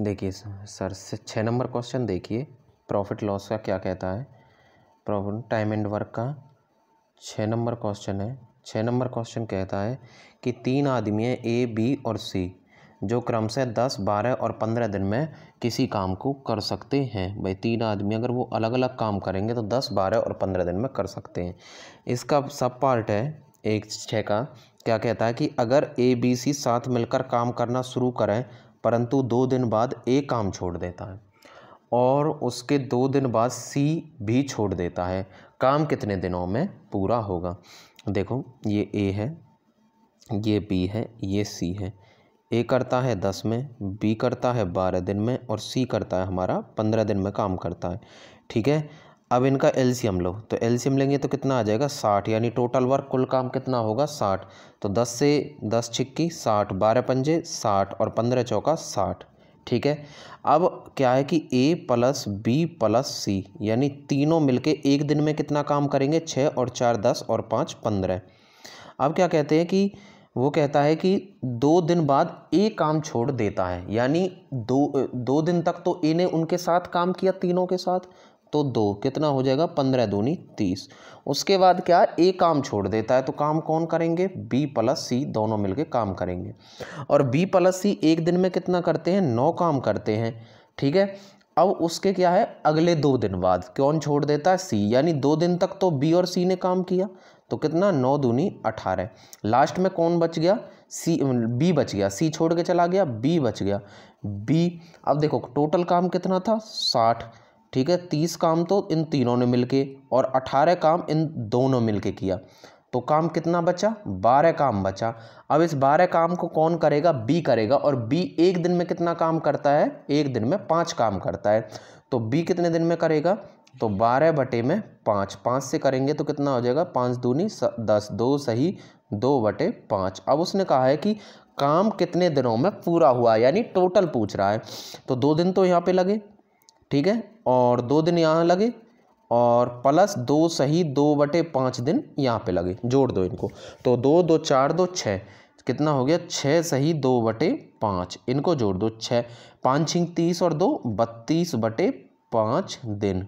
देखिए सर से छः नंबर क्वेश्चन देखिए प्रॉफिट लॉस का क्या कहता है प्रॉफिट टाइम एंड वर्क का छः नंबर क्वेश्चन है छः नंबर क्वेश्चन कहता है कि तीन आदमी हैं ए बी और सी जो क्रम से दस बारह और पंद्रह दिन में किसी काम को कर सकते हैं भाई तीन आदमी अगर वो अलग अलग काम करेंगे तो दस बारह और पंद्रह दिन में कर सकते हैं इसका सब पार्ट है एक छः का क्या कहता है कि अगर ए बी सी साथ मिलकर काम करना शुरू करें परंतु दो दिन बाद ए काम छोड़ देता है और उसके दो दिन बाद सी भी छोड़ देता है काम कितने दिनों में पूरा होगा देखो ये ए है ये बी है ये सी है ए करता है दस में बी करता है बारह दिन में और सी करता है हमारा पंद्रह दिन में काम करता है ठीक है अब इनका एलसीएम लो तो एलसीएम लेंगे तो कितना आ जाएगा साठ यानी टोटल वर्क कुल काम कितना होगा साठ तो दस से दस छिक्की साठ बारह पंजे साठ और पंद्रह चौका साठ ठीक है अब क्या है कि A plus B plus C यानी तीनों मिलके एक दिन में कितना काम करेंगे छः और चार दस और पाँच पंद्रह अब क्या कहते हैं कि वो कहता है कि दो दिन बाद ए काम छोड़ देता है यानी दो दो दिन तक तो ए ने उनके साथ काम किया तीनों के साथ तो दो कितना हो जाएगा पंद्रह दूनी तीस उसके बाद क्या ए काम छोड़ देता है तो काम कौन करेंगे बी प्लस सी दोनों मिलके काम करेंगे और बी प्लस सी एक दिन में कितना करते हैं नौ काम करते हैं ठीक है अब उसके क्या है अगले दो दिन बाद कौन छोड़ देता है सी यानी दो दिन तक तो बी और सी ने काम किया तो कितना नौ दूनी अठारह लास्ट में कौन बच गया सी बी बच गया सी छोड़ के चला गया बी बच गया बी अब देखो टोटल काम कितना था साठ ठीक है तीस काम तो इन तीनों ने मिलके और अठारह काम इन दोनों मिलके किया तो काम कितना बचा बारह काम बचा अब इस बारह काम को कौन करेगा बी करेगा और बी एक दिन में कितना काम करता है एक दिन में पाँच काम करता है तो बी कितने दिन में करेगा तो बारह बटे में पाँच पाँच से करेंगे तो कितना हो जाएगा पाँच दूनी स, दस दो सही दो बटे पाँच अब उसने कहा है कि काम कितने दिनों में पूरा हुआ यानी टोटल पूछ रहा है तो दो दिन तो यहाँ पे लगे ठीक है और दो दिन यहाँ लगे और प्लस दो सही दो बटे पाँच दिन यहाँ पे लगे जोड़ दो इनको तो दो दो चार दो छः कितना हो गया छः सही दो बटे पाँच इनको जोड़ दो छः पाँच छिंग तीस और दो बत्तीस बटे पाँच दिन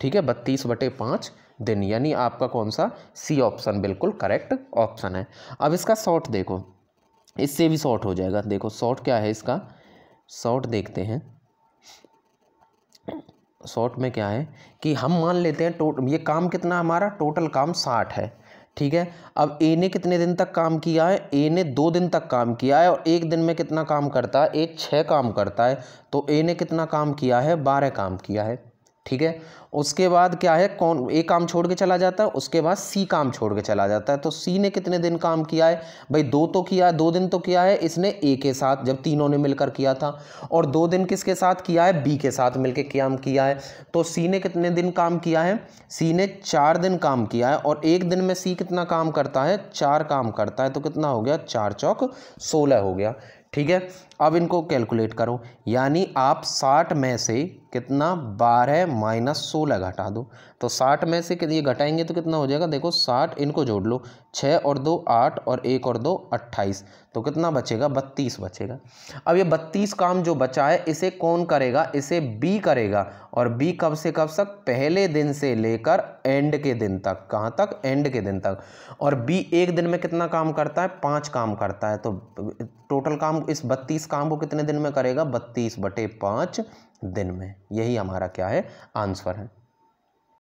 ठीक है बत्तीस बटे पाँच दिन यानी आपका कौन सा सी ऑप्शन बिल्कुल करेक्ट ऑप्शन है अब इसका शॉर्ट देखो इससे भी शॉर्ट हो जाएगा देखो शॉर्ट क्या है इसका शॉर्ट देखते हैं शॉर्ट में क्या है कि हम मान लेते हैं टोट ये काम कितना हमारा टोटल काम साठ है ठीक है अब ए ने कितने दिन तक काम किया है ए ने दो दिन तक काम किया है और एक दिन में कितना काम करता है एक छः काम करता है तो ए ने कितना काम किया है बारह काम किया है ठीक है उसके बाद क्या है कौन ए काम छोड़ के चला जाता है उसके बाद सी काम छोड़ के चला जाता है तो सी ने कितने दिन काम किया है भाई दो तो किया है दो दिन तो किया है इसने ए के साथ जब तीनों ने मिलकर किया था और दो दिन किसके साथ किया है बी के साथ मिलकर काम किया है तो सी ने कितने दिन काम किया है सी ने चार दिन काम किया है और एक दिन में सी कितना काम करता है चार काम करता है तो कितना हो गया चार चौक सोलह हो गया ठीक है अब इनको कैलकुलेट करो यानी आप साठ में से कितना बारह माइनस सोलह घटा दो तो साठ में से ये घटाएंगे तो कितना हो जाएगा देखो साठ इनको जोड़ लो छः और दो आठ और एक और दो 28 तो कितना बचेगा बत्तीस बचेगा अब ये बत्तीस काम जो बचा है इसे कौन करेगा इसे बी करेगा और बी कब से कब तक पहले दिन से लेकर एंड के दिन तक कहाँ तक एंड के दिन तक और बी एक दिन में कितना काम करता है पाँच काम करता है तो टोटल काम इस बत्तीस काम को कितने दिन में करेगा बत्तीस बटे पाँच दिन में यही हमारा क्या है आंसर है